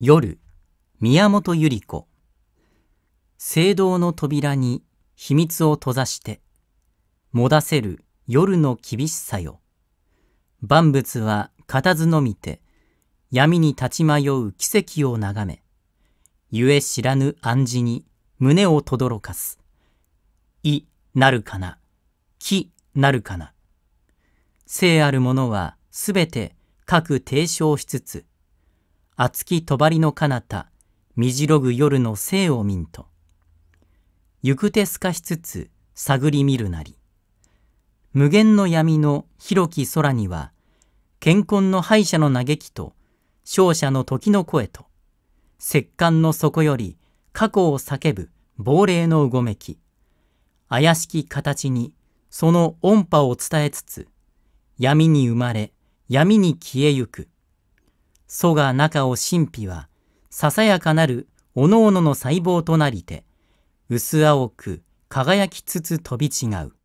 夜、宮本百合子。聖堂の扉に秘密を閉ざして、もだせる夜の厳しさよ。万物は固ずのみて、闇に立ち迷う奇跡を眺め、ゆえ知らぬ暗示に胸を轟かす。いなるかな、きなるかな。聖あるものはすべて各提唱しつつ、厚き帳りの彼方、みじろぐ夜の生を見んと。行く手すかしつつ、探り見るなり。無限の闇の広き空には、健康の敗者の嘆きと、勝者の時の声と、石棺の底より過去を叫ぶ亡霊のうごめき、怪しき形にその音波を伝えつつ、闇に生まれ、闇に消えゆく。蘇が中を神秘は、ささやかなるおのおのの細胞となりて、薄青く輝きつつ飛び違う。